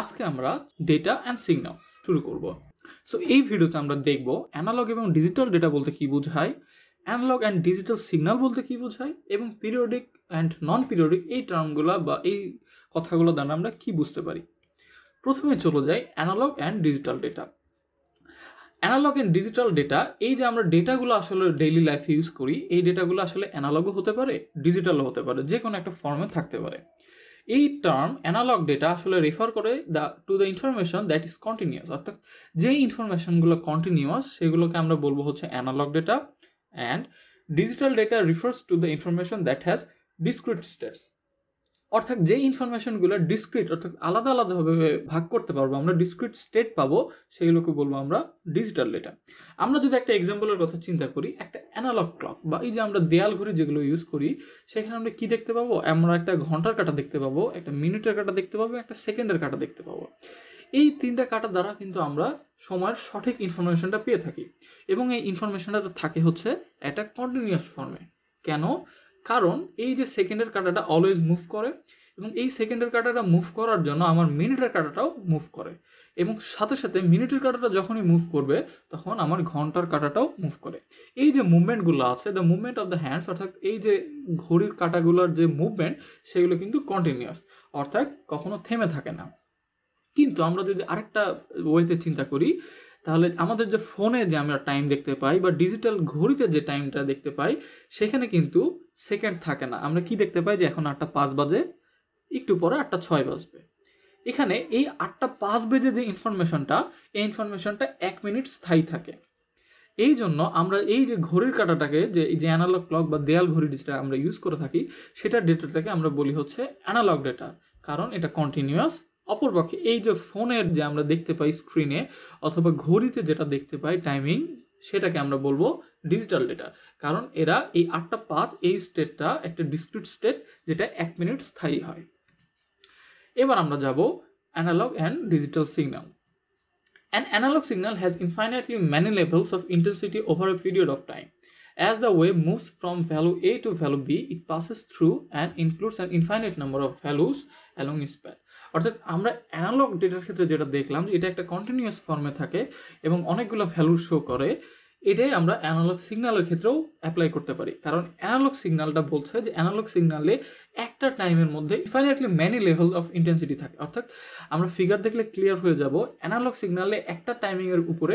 আজকে আমরা data and signals শুরু করব সো এই ভিডিওতে আমরা দেখব অ্যানালগ এবং ডিজিটাল ডেটা বলতে কী বোঝায় অ্যানালগ অ্যান্ড ডিজিটাল সিগনাল বলতে কী বোঝায় এবং পিরিয়ডিক অ্যান্ড নন পিরিয়ডিক এই টার্মগুলো বা এই কথাগুলো দ্বারা আমরা কী বুঝতে পারি প্রথমে চলে যাই analog and digital data analog and digital data এই যে আমরা ডেটাগুলো আসলে ডেইলি লাইফে ইউজ করি এই ডেটাগুলো আসলে অ্যানালগও হতে পারে ডিজিটালও হতে পারে যে কোনো একটা ফর্মে থাকতে পারে এই টার্ম অ্যানালগ ডেটা আসলে রেফার করে the to the information that is continuous অর্থাৎ যেই ইনফরমেশনগুলো কন্টিনিউয়াস সেগুলোকে আমরা বলবো হচ্ছে analog data and digital data refers to the information that has discrete states অর্থাৎ যে ইনফরমেশনগুলো ডিসক্রিট অর্থাৎ আলাদা আলাদাভাবে ভাগ করতে পারবো আমরা ডিসক্রিট স্টেট পাবো সেগুলোকে বলবো আমরা ডিজিটাল ডেটা আমরা যদি একটা এক্সাম্পলের কথা চিন্তা করি একটা অ্যানালগ ক্লক বা এই যে আমরা দেয়াল ঘড়ি যেগুলো ইউজ করি সেখানে আমরা কি দেখতে পাবো আমরা একটা ঘন্টার কাটা দেখতে পাবো একটা মিনিটের কাটা দেখতে পাবো একটা সেকেন্ডের কাটা দেখতে পাবো এই তিনটা কাটার দ্বারা কিন্তু আমরা সময়ের সঠিক ইনফরমেশনটা পেয়ে থাকি এবং এই ইনফরমেশনটা থাকে হচ্ছে একটা কন্টিনিউয়াস ফর্মে কেন কারণ এই যে সেকেন্ডের কাটাটা অলওয়েজ মুভ করে এবং এই সেকেন্ডের কাটাটা মুভ করার জন্য আমার মিনিটের কাটাটাও মুভ করে এবং সাথে সাথে মিনিটের কাটাটা যখনই মুভ করবে তখন আমার ঘন্টার কাটাটাও মুভ করে এই যে মুভমেন্টগুলো আছে the movement of the hands অর্থাৎ এই যে ঘড়ির কাটাগুলোর যে মুভমেন্ট সেগুলো কিন্তু কন্টিনিউয়াস অর্থাৎ কখনো থেমে থাকে না কিন্তু আমরা যদি আরেকটা ওয়েতে চিন্তা করি তাহলে আমাদের যে ফোনে যে আমরা টাইম দেখতে পাই বা ডিজিটাল ঘড়িতে যে টাইমটা দেখতে পাই সেখানে কিন্তু সেকেন্ড থাকে না আমরা কি দেখতে পাই যে এখন আটটা পাঁচ বাজে একটু পরে আটটা ছয় বাজবে এখানে এই আটটা পাঁচ বেজে যে ইনফরমেশনটা এই ইনফরমেশনটা এক মিনিট স্থায়ী থাকে এই জন্য আমরা এই যে ঘড়ির কাঁটাটাকে যে এই যে অ্যানালগ ক্লক বা দেয়াল ঘড়ি যেটা আমরা ইউজ করে থাকি সেটা ডেটাটাকে আমরা বলি হচ্ছে অ্যানালগ ডেটা কারণ এটা কন্টিনিউয়াস অপরপক্ষে এই যে ফোনের যে আমরা দেখতে পাই স্ক্রিনে অথবা ঘড়িতে যেটা দেখতে পাই টাইমিং সেটাকে আমরা বলবো ডিজিটাল ডেটা কারণ এরা এই আটটা পাঁচ এই স্টেটটা একটা ডিসক্রিট স্টেট যেটা এক মিনিট স্থায়ী হয় এবার আমরা যাব analog and digital signal An analog signal has infinitely many levels of intensity over a period of time. As the wave moves from value A to value B, it passes through and includes an infinite number of values along its path. অর্থাৎ আমরা analogue ডেটার ক্ষেত্রে যেটা দেখলাম যে এটা একটা continuous ফর্মে থাকে এবং অনেকগুলো ভ্যালু শো করে এটাই আমরা অ্যানালগ সিগন্যালের ক্ষেত্রেও অ্যাপ্লাই করতে পারি কারণ অ্যানালগ সিগন্যালটা বলছে যে অ্যানালগ সিগন্যালে একটা টাইমের মধ্যে infinitely many level of intensity থাকে অর্থাৎ আমরা ফিগার দেখলে ক্লিয়ার হয়ে যাব অ্যানালগ সিগন্যালে একটা টাইমিংয়ের উপরে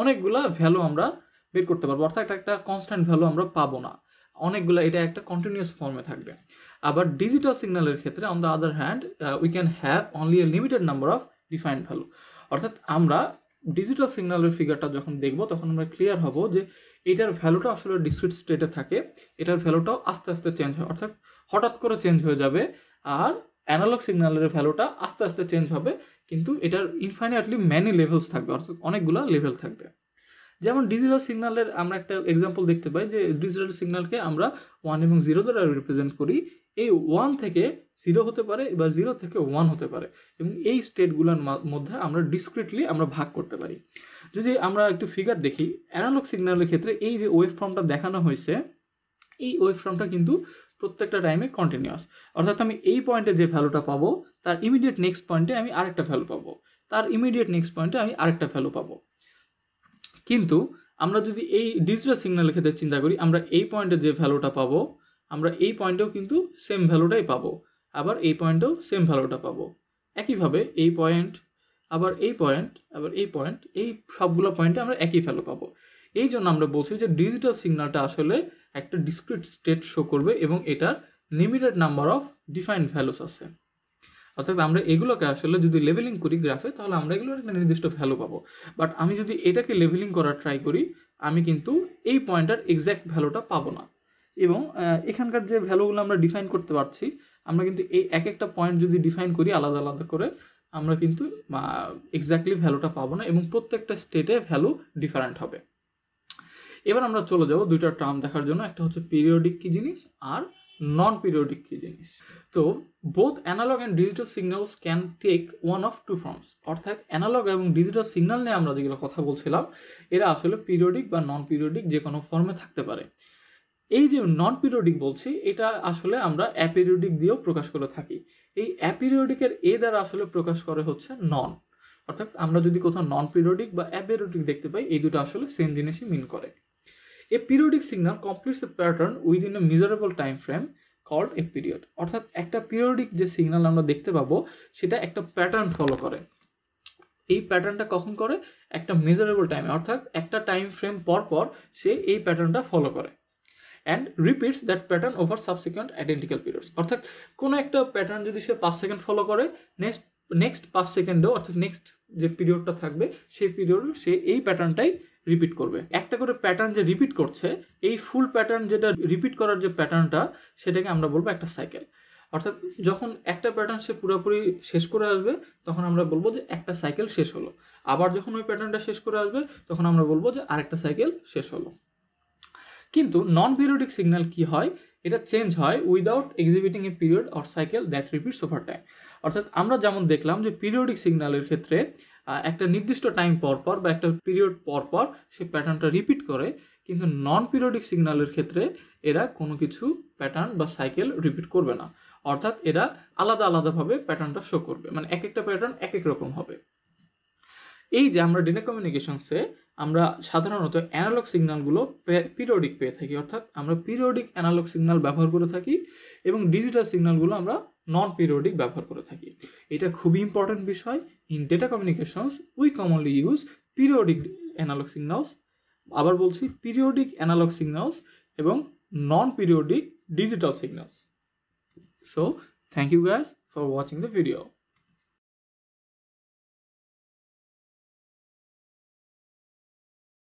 অনেকগুলা ভ্যালু আমরা বের করতে পারবো অর্থাৎ একটা কনস্ট্যান্ট ভ্যালু আমরা পাবো না অনেকগুলো এটা একটা কন্টিনিউয়াস ফর্মে থাকবে আবার ডিজিটাল সিগন্যালের ক্ষেত্রে on the other hand we can have only a limited number of defined value অর্থাৎ আমরা ডিজিটাল সিগন্যালের ফিগারটা যখন দেখব তখন আমরা ক্লিয়ার হব যে এটার ভ্যালুটা আসলে ডিসক্রিট স্টেটে থাকে এটার ভ্যালুটাও আস্তে আস্তে চেঞ্জ হয় অর্থাৎ হঠাৎ করে চেঞ্জ হয়ে যাবে আর অ্যানালগ সিগন্যালের ভ্যালুটা আস্তে আস্তে চেঞ্জ হবে কিন্তু এটার ইনফাইনেটলি ম্যানি লেভেলস থাকবে অর্থাৎ অনেকগুলো লেভেল থাকবে যেমন ডিজিটাল সিগনালের আমরা একটা এক্সাম্পল দেখতে পাই যে ডিজিটাল সিগনালকে আমরা ওয়ান এবং জিরো দ্বারা রিপ্রেজেন্ট করি এই ওয়ান থেকে জিরো হতে পারে বা জিরো থেকে ওয়ান হতে পারে এবং এই স্টেটগুলোর মধ্যে আমরা ডিসক্রিটলি আমরা ভাগ করতে পারি যদি আমরা একটু ফিগার দেখি অ্যানালগ সিগন্যালের ক্ষেত্রে এই যে ওয়েব ফর্মটা দেখানো হয়েছে এই ওয়েব ফর্মটা কিন্তু প্রত্যেকটা টাইমে কন্টিনিউয়াস অর্থাৎ আমি এই পয়েন্টে যে ভ্যালুটা পাবো তার ইমিডিয়েট নেক্সট পয়েন্টে আমি আরেকটা ভ্যালু পাবো তার ইমিডিয়েট নেক্সট পয়েন্টে আমি আরেকটা ভ্যালু পাবো কিন্তু আমরা যদি এই ডিজিটাল সিগন্যালের ক্ষেত্রে চিন্তা করি আমরা এই পয়েন্টে যে ভ্যালুটা পাবো আমরা এই পয়েন্টেও কিন্তু সেম ভ্যালুটাই পাবো আবার এই পয়েন্টেও সেম ভ্যালুটা পাবো একইভাবে এই পয়েন্ট আবার এই পয়েন্ট আবার এই পয়েন্ট এই সবগুলো পয়েন্টে আমরা একই ভ্যালু পাবো এই জন্য আমরা বলছি যে ডিজিটাল সিগন্যালটা আসলে একটা ডিসক্রিট স্টেট শো করবে এবং এটার limited number of defined values আছে অর্থাৎ আমরা এগুলোকে আসলে যদি লেভেলিং করি গ্রাফে তাহলে আমরা এগুলোর একটা নির্দিষ্ট ভ্যালু পাবো বাট আমি যদি এটাকে লেভেলিং করার ট্রাই করি আমি কিন্তু এই পয়েন্টটার এক্স্যাক্ট ভ্যালুটা পাবো না এবং এখানকার যে ভ্যালুগুলো আমরা ডিফাইন করতে পারছি আমরা কিন্তু এই এক একটা পয়েন্ট যদি ডিফাইন করি আলাদা আলাদা করে আমরা কিন্তু এক্স্যাক্টলি ভ্যালুটা পাবো না এবং প্রত্যেকটা স্টেটে ভ্যালু ডিফারেন্ট হবে এবার আমরা চলে যাব দুইটা টার্ম দেখার জন্য একটা হচ্ছে পিরিয়ডিক কী জিনিস আর নন পিরিয়ডিক কী জিনিস তো both analog and digital signals can take one of two forms অর্থাৎ অ্যানালগ এবং ডিজিটাল সিগন্যাল নিয়ে আমরা যেগুলো কথা বলছিলাম এরা আসলে পিরিয়ডিক বা নন পিরিয়ডিক যে কোনো ফর্মে থাকতে পারে এই যে নন পিরিয়ডিক বলছি এটা আসলে আমরা অ্যাপিরিয়ডিক দিয়েও প্রকাশ করে থাকি এই অ্যাপিরিয়ডিকের এ দ্বারা আসলে প্রকাশ করে হচ্ছে নন অর্থাৎ আমরা যদি কোথাও নন পিরিয়ডিক বা অ্যাপিরিয়ডিক দেখতে পাই এই দুটো আসলে সেম জিনিসই মিন করে a periodic signal completes a pattern within a measurable time frame called a period অর্থাৎ একটা পিরিয়ডিক যে সিগনাল আমরা দেখতে পাবো সেটা একটা প্যাটার্ন ফলো করে এই প্যাটার্নটা কখন করে একটা মেজারেবল টাইমে অর্থাৎ একটা টাইম ফ্রেম পর পর সে এই প্যাটার্নটা ফলো করে and repeats that pattern over subsequent identical periods অর্থাৎ কোনো একটা প্যাটার্ন যদি সে পাঁচ সেকেন্ড ফলো করে নেক্সট নেক্সট পাঁচ সেকেন্ডেও অর্থাৎ নেক্সট যে পিরিয়ডটা থাকবে সেই পিরিয়ড সে এই প্যাটার্নটাই রিপিট করবে একটা করে প্যাটার্ন যে রিপিট করছে এই ফুল প্যাটার্ন যেটা রিপিট করার যে প্যাটার্নটা সেটাকে আমরা বলবো একটা সাইকেল অর্থাৎ যখন একটা প্যাটার্ন সে পুরোপুরি শেষ করে আসবে তখন আমরা বলবো যে একটা সাইকেল শেষ হলো আবার যখন ওই প্যাটার্নটা শেষ করে আসবে তখন আমরা বলবো যে আরেকটা সাইকেল শেষ হলো কিন্তু নন পিরিয়ডিক সিগন্যাল কি হয় এটা চেঞ্জ হয় without exhibiting a period or cycle that repeats over time অর্থাৎ আমরা যেমন দেখলাম যে পিরিয়ডিক সিগন্যালের ক্ষেত্রে একটা নির্দিষ্ট টাইম পর পর বা একটা পিরিয়ড পর পর সে প্যাটার্নটা রিপিট করে কিন্তু নন পিরিয়ডিক সিগন্যালের ক্ষেত্রে এরা কোনো কিছু প্যাটার্ন বা সাইকেল রিপিট করবে না অর্থাৎ এরা আলাদা আলাদাভাবে প্যাটার্নটা শো করবে মানে এক একটা প্যাটার্ন এক এক রকম হবে এই যে আমরা ডিনে কমিউনিকেশনসে আমরা সাধারণত অ্যানালগ সিগন্যালগুলো পিরিয়ডিক পেয়ে থাকি অর্থাৎ আমরা পিরিয়ডিক অ্যানালগ সিগন্যাল ব্যবহার করে থাকি এবং ডিজিটাল সিগন্যালগুলো আমরা নন পিরিয়ডিক ব্যবহার করে থাকি এটা খুবই ইম্পর্ট্যান্ট বিষয় in data communications we commonly use periodic analog signals আবার বলছি পিরিয়ডিক অ্যানালগ সিগনালস এবং non periodic digital signals so thank you guys for watching the video